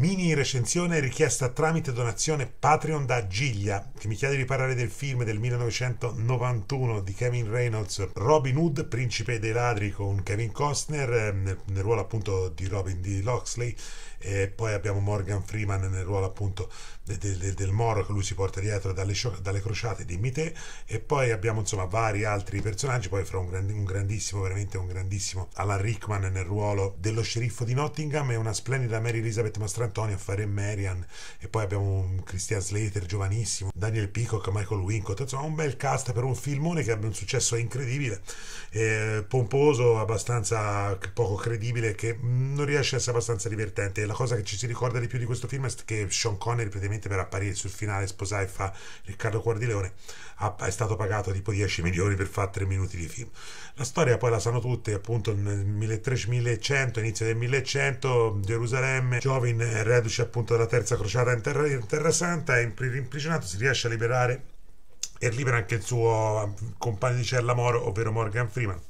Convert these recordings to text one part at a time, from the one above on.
Mini recensione richiesta tramite donazione Patreon da Giglia, che mi chiede di parlare del film del 1991 di Kevin Reynolds, Robin Hood, Principe dei Ladri con Kevin Costner, ehm, nel, nel ruolo appunto di Robin di Loxley, e poi abbiamo Morgan Freeman nel ruolo appunto del, del, del Moro che lui si porta dietro dalle, dalle crociate, dimmi te, e poi abbiamo insomma vari altri personaggi, poi fra un, grand, un grandissimo, veramente un grandissimo Alan Rickman nel ruolo dello sceriffo di Nottingham e una splendida Mary Elizabeth Mastrante Antonio a fare Marian e poi abbiamo Christian Slater giovanissimo, Daniel Peacock, Michael Wincott, insomma un bel cast per un filmone che abbia un successo incredibile, eh, pomposo, abbastanza poco credibile, che non riesce a essere abbastanza divertente. La cosa che ci si ricorda di più di questo film è che Sean Connery praticamente per apparire sul finale sposai fa Riccardo Guardileone è stato pagato tipo 10 milioni per fare 3 minuti di film. La storia poi la sanno tutti, appunto nel 1300, inizio del 1100, Gerusalemme, Giovin eh, eh, reduce appunto dalla terza crociata in Terra, in terra Santa, è imprigionato, si riesce a liberare e libera anche il suo eh, compagno di cella Moro, ovvero Morgan Freeman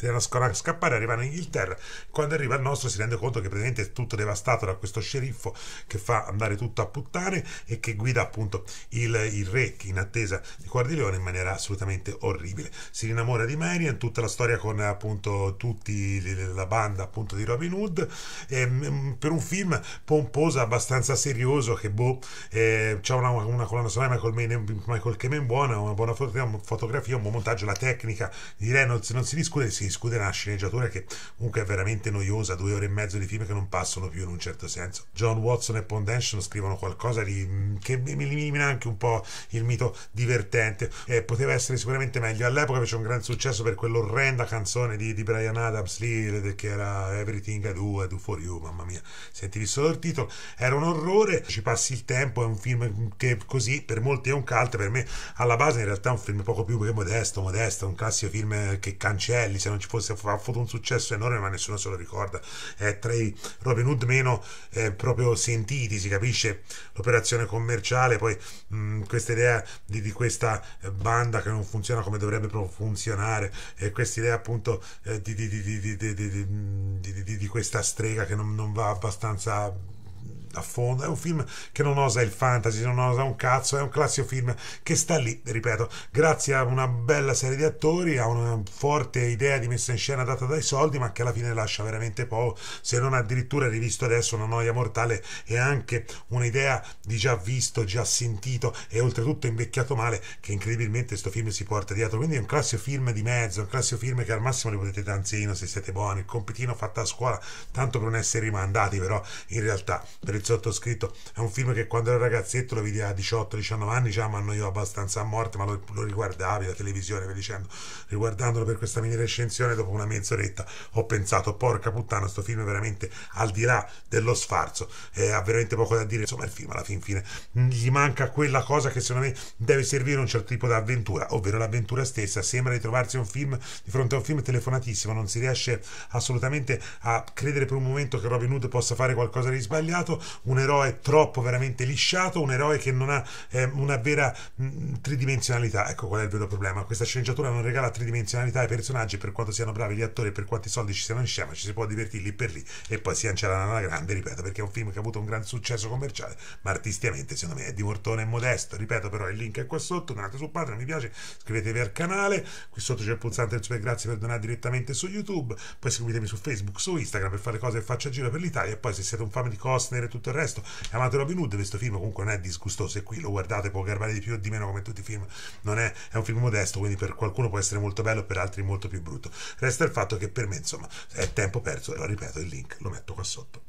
devono scappare, arrivano in Inghilterra. Quando arriva il nostro si rende conto che praticamente è tutto devastato da questo sceriffo che fa andare tutto a puttane e che guida appunto il, il re in attesa di Guardiglione in maniera assolutamente orribile. Si rinnamora di Marian, tutta la storia con appunto tutti la banda appunto di Robin Hood, ehm, per un film pomposo, abbastanza serioso che boh, eh, c'è una, una, colonna sonora Michael, Main, Michael Kemen buona, una buona fotografia, un buon montaggio, la tecnica di Reynolds non si discute, si discutere una sceneggiatura che comunque è veramente noiosa, due ore e mezzo di film che non passano più in un certo senso. John Watson e Pondation scrivono qualcosa di, che mi elimina anche un po' il mito divertente. Eh, poteva essere sicuramente meglio. All'epoca fece un gran successo per quell'orrenda canzone di, di Brian Adams lì, che era Everything I Do, I Do For You, mamma mia. Sentivi solo il titolo, era un orrore, ci passi il tempo, è un film che così per molti è un cult, per me alla base in realtà è un film poco più che modesto, modesto, un classico film che cancelli se non non ci fosse ha avuto un successo enorme ma nessuno se lo ricorda è tra i Robin Hood meno eh, proprio sentiti si capisce l'operazione commerciale poi questa idea di, di, questa banda che non funziona come dovrebbe funzionare e questa idea appunto eh, di, di, di, questa strega che non, non va abbastanza a fondo. È un film che non osa il fantasy, non osa un cazzo. È un classico film che sta lì, ripeto, grazie a una bella serie di attori, a una forte idea di messa in scena data dai soldi, ma che alla fine lascia veramente poco, se non addirittura rivisto adesso una noia mortale e anche un'idea di già visto, già sentito e oltretutto invecchiato male che incredibilmente questo film si porta dietro. Quindi è un classico film di mezzo, un classico film che al massimo li potete danzino se siete buoni, il compitino fatto a scuola, tanto per non essere rimandati però in realtà per il sottoscritto è un film che quando ero ragazzetto lo vidi a 18-19 anni già mi annoiò abbastanza a morte ma lo, lo riguardavi la televisione per dicendo riguardandolo per questa mini recensione dopo una mezz'oretta ho pensato porca puttana sto film è veramente al di là dello sfarzo eh, ha veramente poco da dire insomma il film alla fin fine gli manca quella cosa che secondo me deve servire un certo tipo di avventura ovvero l'avventura stessa sembra di trovarsi un film di fronte a un film telefonatissimo non si riesce assolutamente a credere per un momento che Robin Hood possa fare qualcosa di sbagliato un eroe troppo veramente lisciato, un eroe che non ha eh, una vera mh, mm, tridimensionalità. Ecco qual è il vero problema. Questa sceneggiatura non regala tridimensionalità ai personaggi per quanto siano bravi gli attori e per quanti soldi ci siano in scena, ci si può divertire lì per lì e poi si cancella alla grande, ripeto, perché è un film che ha avuto un gran successo commerciale, ma artisticamente secondo me è di mortone e modesto. Ripeto però il link è qua sotto, andate su Patreon, mi piace, iscrivetevi al canale, qui sotto c'è il pulsante del super grazie per donare direttamente su YouTube, poi seguitemi su Facebook, su Instagram per fare cose che faccio a giro per l'Italia e poi se siete un fan di Costner e tutto tutto il resto. Amate Robin Hood, questo film comunque non è disgustoso e qui lo guardate, può garbare di più o di meno come tutti i film. Non è, è un film modesto, quindi per qualcuno può essere molto bello, per altri molto più brutto. Resta il fatto che per me, insomma, è tempo perso, lo ripeto, il link lo metto qua sotto.